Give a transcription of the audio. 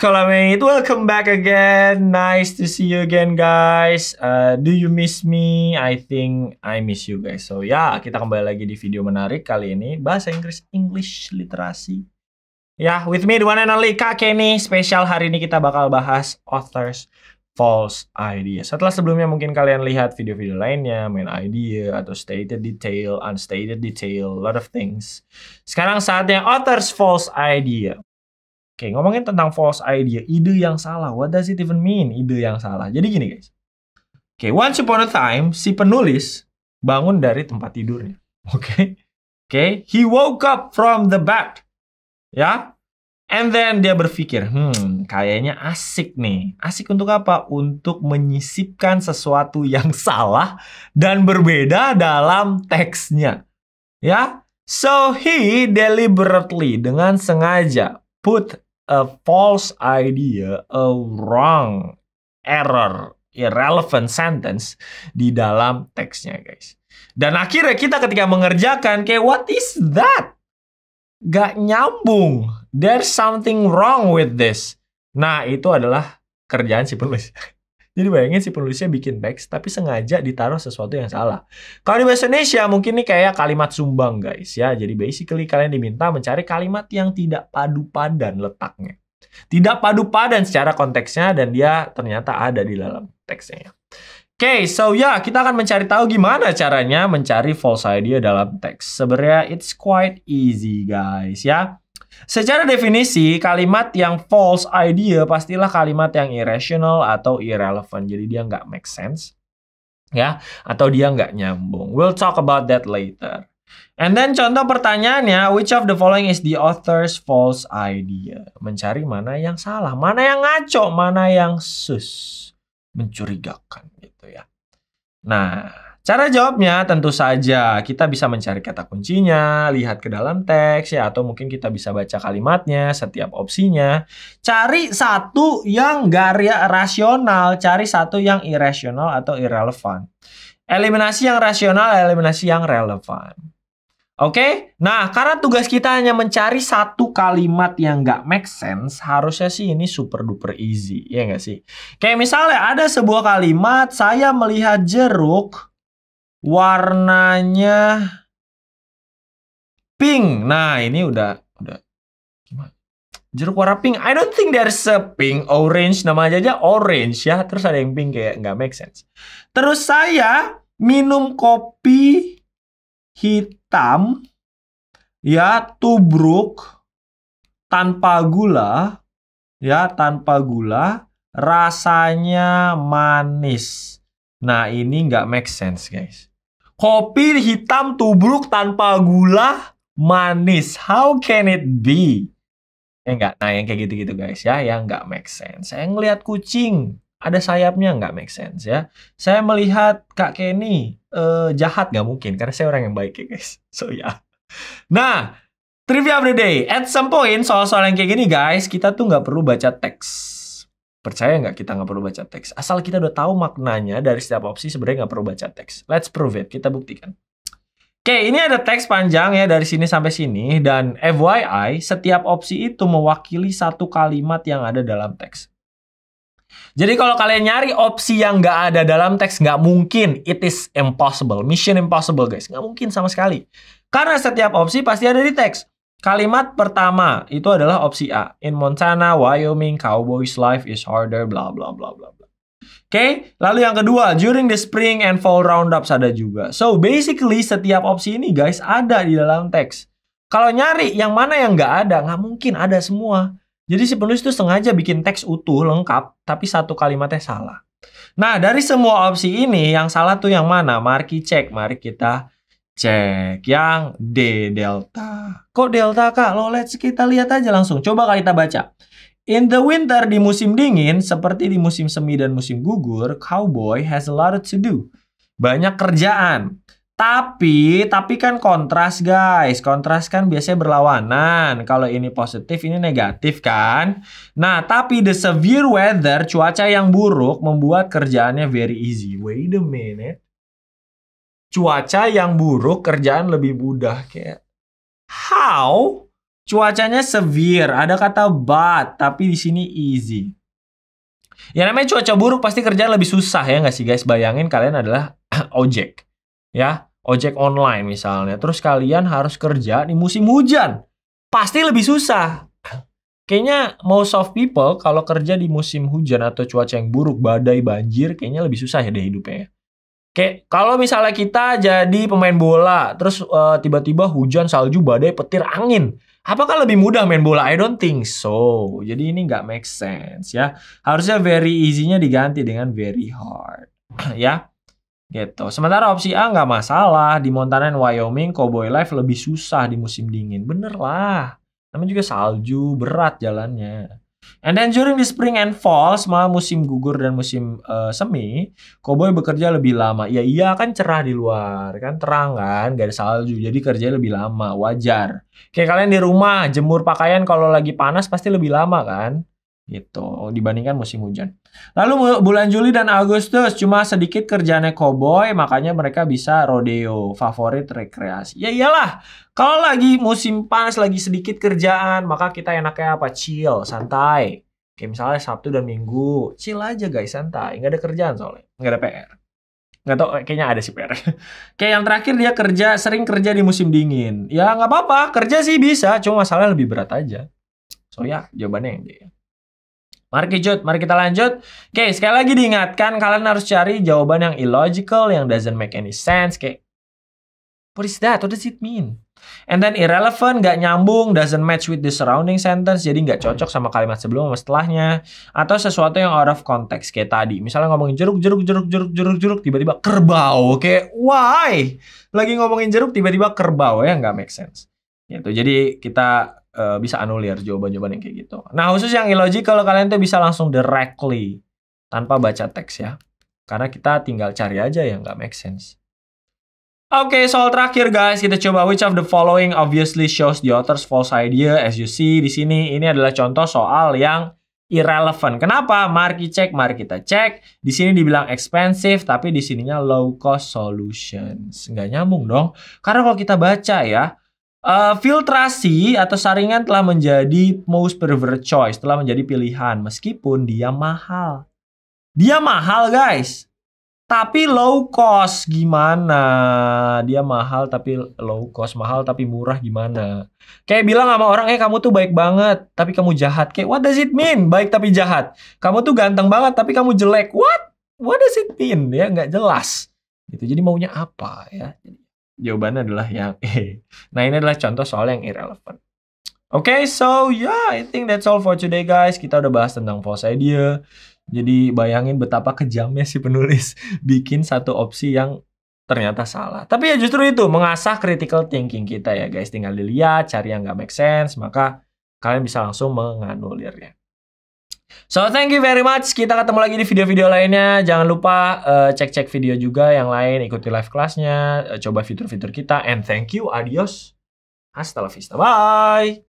Kolamate, welcome back again. Nice to see you again, guys. Uh, do you miss me? I think I miss you, guys. So ya, yeah, kita kembali lagi di video menarik kali ini bahasa Inggris English literasi. Ya, yeah, with me the one and only Kak Kenny. Spesial hari ini kita bakal bahas authors false idea. Setelah sebelumnya mungkin kalian lihat video-video lainnya, main idea atau stated detail, unstated detail, lot of things. Sekarang saatnya author's false idea. Oke, ngomongin tentang false idea, ide yang salah. What does it even mean, ide yang salah? Jadi gini guys. Oke, once upon a time, si penulis bangun dari tempat tidurnya. Oke? Oke, he woke up from the bed. Ya? And then dia berpikir, hmm, kayaknya asik nih. Asik untuk apa? Untuk menyisipkan sesuatu yang salah dan berbeda dalam teksnya. Ya? So he deliberately dengan sengaja put a false idea, a wrong error, irrelevant sentence di dalam teksnya, guys. Dan akhirnya kita ketika mengerjakan kayak what is that? Gak nyambung. There's something wrong with this. Nah, itu adalah kerjaan si penulis. Jadi bayangin si penulisnya bikin teks tapi sengaja ditaruh sesuatu yang salah. Kalau di bahasa Indonesia mungkin ini kayak kalimat sumbang guys ya. Jadi basically kalian diminta mencari kalimat yang tidak padu padan letaknya. Tidak padu padan secara konteksnya dan dia ternyata ada di dalam teksnya. Oke, okay, so ya yeah, kita akan mencari tahu gimana caranya mencari false idea dalam teks. Sebenarnya it's quite easy guys ya. Secara definisi, kalimat yang false idea pastilah kalimat yang irrational atau irrelevant. Jadi dia nggak make sense, ya, atau dia nggak nyambung. We'll talk about that later. And then contoh pertanyaannya, which of the following is the author's false idea? Mencari mana yang salah, mana yang ngaco, mana yang sus, mencurigakan gitu ya. Nah, Cara jawabnya tentu saja kita bisa mencari kata kuncinya, lihat ke dalam teks ya atau mungkin kita bisa baca kalimatnya, setiap opsinya. Cari satu yang gak rasional, cari satu yang irasional atau irrelevant. Eliminasi yang rasional, eliminasi yang relevan. Oke, okay? nah karena tugas kita hanya mencari satu kalimat yang nggak make sense, harusnya sih ini super duper easy, ya nggak sih? Kayak misalnya ada sebuah kalimat, saya melihat jeruk, warnanya pink. Nah, ini udah udah gimana? Jeruk warna pink. I don't think there's a pink orange namanya aja orange ya. Terus ada yang pink kayak nggak make sense. Terus saya minum kopi hitam ya tubruk tanpa gula ya tanpa gula rasanya manis. Nah, ini nggak make sense, guys. Kopi hitam tubruk tanpa gula manis. How can it be? Ya eh, enggak. Nah, yang kayak gitu-gitu guys ya, yang enggak make sense. Saya ngelihat kucing ada sayapnya nggak make sense ya. Saya melihat Kak Kenny eh, jahat nggak mungkin karena saya orang yang baik ya guys. So ya. Yeah. Nah, trivia of the day. At some point soal-soal yang kayak gini guys, kita tuh nggak perlu baca teks Percaya nggak kita nggak perlu baca teks? Asal kita udah tahu maknanya dari setiap opsi sebenarnya nggak perlu baca teks. Let's prove it. Kita buktikan. Oke, ini ada teks panjang ya dari sini sampai sini. Dan FYI, setiap opsi itu mewakili satu kalimat yang ada dalam teks. Jadi kalau kalian nyari opsi yang nggak ada dalam teks, nggak mungkin. It is impossible. Mission impossible, guys. Nggak mungkin sama sekali. Karena setiap opsi pasti ada di teks. Kalimat pertama itu adalah opsi A. In Montana, Wyoming, cowboys life is harder, bla bla bla bla bla. Oke, okay? lalu yang kedua, during the spring and fall roundups ada juga. So basically setiap opsi ini guys ada di dalam teks. Kalau nyari yang mana yang nggak ada, nggak mungkin ada semua. Jadi si penulis itu sengaja bikin teks utuh lengkap, tapi satu kalimatnya salah. Nah dari semua opsi ini yang salah tuh yang mana? Mari kita cek, mari kita Cek yang D delta. Kok delta Kak? Lo let's kita lihat aja langsung. Coba kita baca. In the winter di musim dingin seperti di musim semi dan musim gugur, cowboy has a lot to do. Banyak kerjaan. Tapi, tapi kan kontras guys. Kontras kan biasanya berlawanan. Kalau ini positif, ini negatif kan. Nah, tapi the severe weather, cuaca yang buruk membuat kerjaannya very easy. Wait a minute cuaca yang buruk kerjaan lebih mudah kayak how cuacanya severe ada kata bad tapi di sini easy ya namanya cuaca buruk pasti kerjaan lebih susah ya nggak sih guys bayangin kalian adalah ojek ya ojek online misalnya terus kalian harus kerja di musim hujan pasti lebih susah kayaknya most of people kalau kerja di musim hujan atau cuaca yang buruk badai banjir kayaknya lebih susah ya deh hidupnya ya. Kayak kalau misalnya kita jadi pemain bola, terus uh, tiba-tiba hujan, salju, badai, petir, angin, apakah lebih mudah main bola? I don't think so. Jadi ini nggak make sense ya. Harusnya very easy-nya diganti dengan very hard ya. Gitu. Sementara opsi A nggak masalah. Di Montana dan Wyoming, Cowboy Life lebih susah di musim dingin. Bener lah. Namanya juga salju, berat jalannya. And then during the spring and fall, semua musim gugur dan musim uh, semi, koboi bekerja lebih lama. Ya iya kan cerah di luar, kan terang kan, gak ada salju, jadi kerja lebih lama, wajar. Kayak kalian di rumah jemur pakaian kalau lagi panas pasti lebih lama kan gitu oh, dibandingkan musim hujan. Lalu bulan Juli dan Agustus cuma sedikit kerjanya koboi makanya mereka bisa rodeo favorit rekreasi. Ya iyalah, kalau lagi musim panas lagi sedikit kerjaan maka kita enaknya apa? Chill, santai. Kayak misalnya Sabtu dan Minggu, chill aja guys, santai. Nggak ada kerjaan soalnya, nggak ada PR. Nggak tau, eh, kayaknya ada sih PR. Kayak yang terakhir dia kerja, sering kerja di musim dingin. Ya nggak apa-apa, kerja sih bisa, cuma masalahnya lebih berat aja. So ya, jawabannya yang dia. Mari kita mari kita lanjut. Oke, sekali lagi diingatkan kalian harus cari jawaban yang illogical, yang doesn't make any sense. Kayak, what is that? What does it mean? And then irrelevant, nggak nyambung, doesn't match with the surrounding sentence, jadi nggak cocok sama kalimat sebelum sama setelahnya. Atau sesuatu yang out of context, kayak tadi. Misalnya ngomongin jeruk, jeruk, jeruk, jeruk, jeruk, jeruk, tiba-tiba kerbau. Oke, why? Lagi ngomongin jeruk, tiba-tiba kerbau. Ya, nggak make sense. Gitu. Jadi kita Eh, bisa anulir jawaban-jawaban yang kayak gitu. Nah, khusus yang illogical kalian tuh bisa langsung directly tanpa baca teks ya. Karena kita tinggal cari aja yang nggak make sense. Oke, okay, soal terakhir guys, kita coba which of the following obviously shows the author's false idea as you see di sini. Ini adalah contoh soal yang irrelevant. Kenapa? Mari kita cek, mari kita cek. Di sini dibilang expensive, tapi di sininya low cost solutions. Nggak nyambung dong. Karena kalau kita baca ya, Uh, filtrasi atau saringan telah menjadi most preferred choice, telah menjadi pilihan meskipun dia mahal. Dia mahal, guys. Tapi low cost gimana? Dia mahal tapi low cost, mahal tapi murah gimana? Kayak bilang sama orang, "Eh, kamu tuh baik banget, tapi kamu jahat." Kayak what does it mean? Baik tapi jahat. Kamu tuh ganteng banget tapi kamu jelek. What? What does it mean? Ya nggak jelas. Gitu. Jadi maunya apa ya? Jadi jawabannya adalah yang E. Nah, ini adalah contoh soal yang irrelevant. Oke, okay, so yeah, I think that's all for today guys. Kita udah bahas tentang false idea. Jadi bayangin betapa kejamnya si penulis bikin satu opsi yang ternyata salah. Tapi ya justru itu mengasah critical thinking kita ya guys. Tinggal dilihat, cari yang nggak make sense, maka kalian bisa langsung menganulirnya. So thank you very much. Kita ketemu lagi di video-video lainnya. Jangan lupa eh, cek-cek uh, video juga yang lain, ikuti live kelasnya, uh, coba fitur-fitur kita and thank you. Adios. Hasta la vista. Bye.